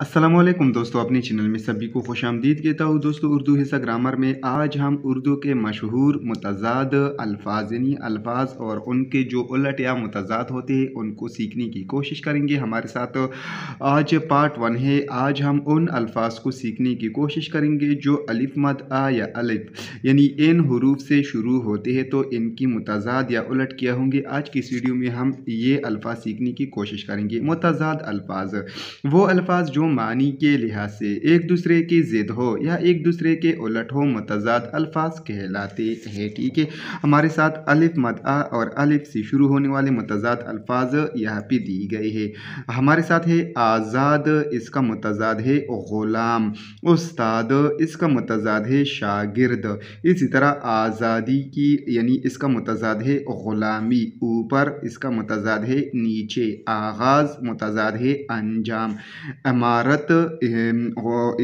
असलम दोस्तों अपने चैनल में सभी को खुश आमदीद कहता हूँ दोस्तों उर्दू हिस्सा ग्रामर में आज हम उर्दू के मशहूर मतजाद अल्फाज यानी अल्फाज और उनके जो उलट या मतजाद होते हैं उनको सीखने की कोशिश करेंगे हमारे साथ आज पार्ट वन है आज हम उन अल्फाज को सीखने की कोशिश करेंगे जो अलिफ मद आ या अलिफ यानी इन हरूफ से शुरू होते हैं तो इनकी मतजाद या उलट क्या होंगे आज की इस वीडियो में हम ये अल्फाज सीखने की कोशिश करेंगे मतजाद अल्फाज वो अल्फाज जो हो मानी के लिहाज से एक दूसरे की ज़िद हो या एक दूसरे के उलट हो मतजाद अल्फाज कहलाते हैं ठीक है हमारे साथ अलिफ मदा और अलिफ से शुरू होने वाले मतजाद अल्फाज यहाँ पे दी गए हैं हमारे साथ है आज़ाद इसका मतजाद है ग़ुलाम उस्ताद इसका मतजाद है शागिर्द इसी तरह आज़ादी की यानी इसका मतजाद है ग़ुलामी ऊपर इसका मतजाद है नीचे आगाज़ मतजाद है अंजाम अमा भारत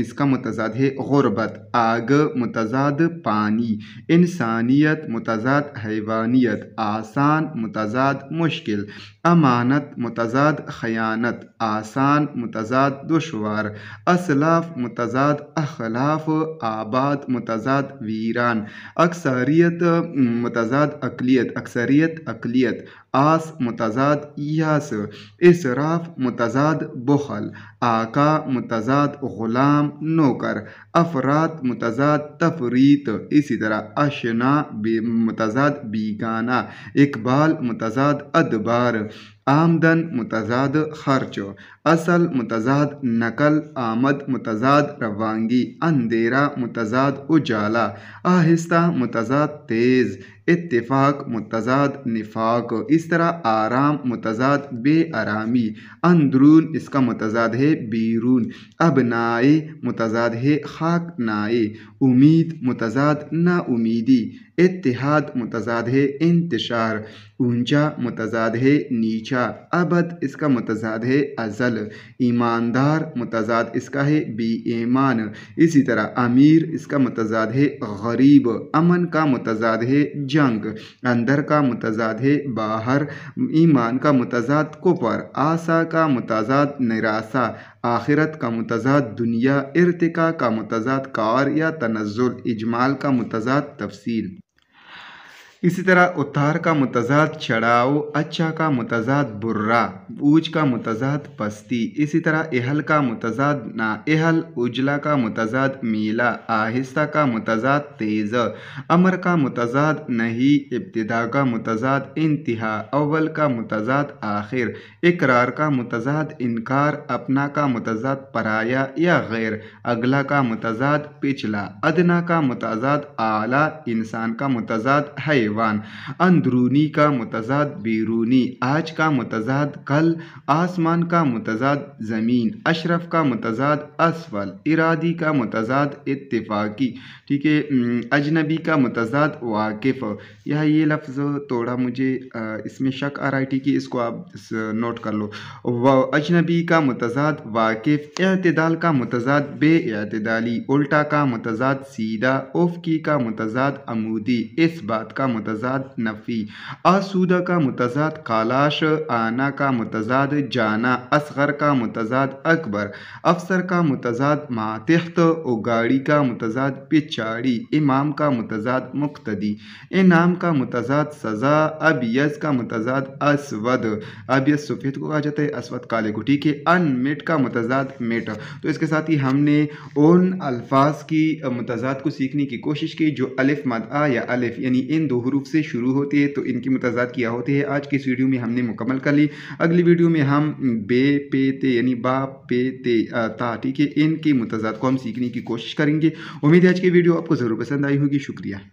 इसका मतजाद है गुरबत आग मतजाद पानी इंसानियत मतजाद हैवानियत आसान मतजाद मुश्किल अमानत मतजाद खयानत आसान मतजाद दुशवार असलाफ मतजाद अखलाफ आबाद मतजाद वीरान अक्सरियत मतजाद अकलीत अक्सरियत अकलीत आस मतजाद यास इसराफ मतजाद बुखल आका का मतजाद ग़ुलाम नौकर अफराद मतजाद तफरीत इसी तरह अशना मतजाद बीगाना इकबाल मतजाद अदबार आमदन मतजाद खर्च असल मतजाद नकल आमद मतजाद रवानगी अंधेरा मतजाद उजाला आहिस्ता मतजाद तेज़ इतफ़ाक मुतजाद निफाक इस तरह आराम मुतजाद आरामी अंदरून इसका मुतजाद है बीरून नाए मुतजाद है खाक नाए उम्मीद मुतजाद उम्मीदी इतिहाद मुतजाद है इंतशार ऊंचा मुतजाद है नीचा अबद इसका मुतजाद है अज़ल ईमानदार मुतजाद इसका है बी ईमान इसी तरह अमीर इसका मुतजाद है गरीब अमन का मुतजाद है जा जंग अंदर का मुतजाद है बाहर ईमान का मुतजाद कुपर आशा का मुतजाद निराशा आखिरत का मुतजाद दुनिया इर्तिका का मुतजाद कार या तनजुल इजमाल का मुतजाद तफसील इसी तरह उतार का मुतजाद चढ़ाओ अच्छा का मुतजाद बुर्रा ऊज का मुतजाद पस्ती इसी तरह एहल का मुतजाद ना एहल उजला का मुतजाद मीला आहिस्ता का मुतजाद तेज़ अमर का मुतजाद नहीं इब्तदा का मुतजाद इंतहा अव्वल का मुतजाद आखिर इकरार का मुतजाद इनकार अपना का मुतजाद पराया या गैर अगला का मुतजाद पिछला अदना का मुतजाद आला इंसान का मुतजाद है हैवान अंदरूनी का मुतजाद बैरूनी आज का मुतजाद कल आसमान का मुतजाद ज़मीन अशरफ का मुतजाद असफल इरादी का मुतजाद इतफाक़ी ठीक है अजनबी का मुतजाद वाकिफ़ यह ये लफ्ज़ थोड़ा मुझे इसमें शक आ रहा है ठीक है इसको आप इस नोट कर लो अजनबी का मुतजाद वाकिफ़ अतदाल का मुतजाद बेअतदाली उल्टा का मुतजाद सीधा उफ़की का मुतजाद अमूदी इस बात का मुतजाद नफ़ी आसूदा का मुतजाद कालाश आना का मुतजाद जाना असगर का मुतजाद अकबर अफसर का मुतजाद मातहत उगाड़ी का मुतजाद पिछाड़ी इमाम का मुतजाद मुख्तदी इनाम का मुतजाद सज़ा अबियस का मुतजाद असवद अबियस सफ़ेद को कहा जाता है असवद काले को ठीक है अनमिट का मुतजाद मिट तो इसके साथ ही हमने उन अल्फाज की मुतजाद को सीखने की कोशिश की जो अलिफ मद आ या अलिफ यानी इन दो हरूफ से शुरू होती है तो इनकी मुतजाद क्या होती है आज की इस वीडियो में हमने मुकम्मल कर ली अगली वीडियो में हम बे पे ते यानी बा पे ते ता ठीक है इनके मुतजाद को हम सीखने की कोशिश करेंगे उम्मीद है आज की वीडियो आपको ज़रूर पसंद आई होगी शुक्रिया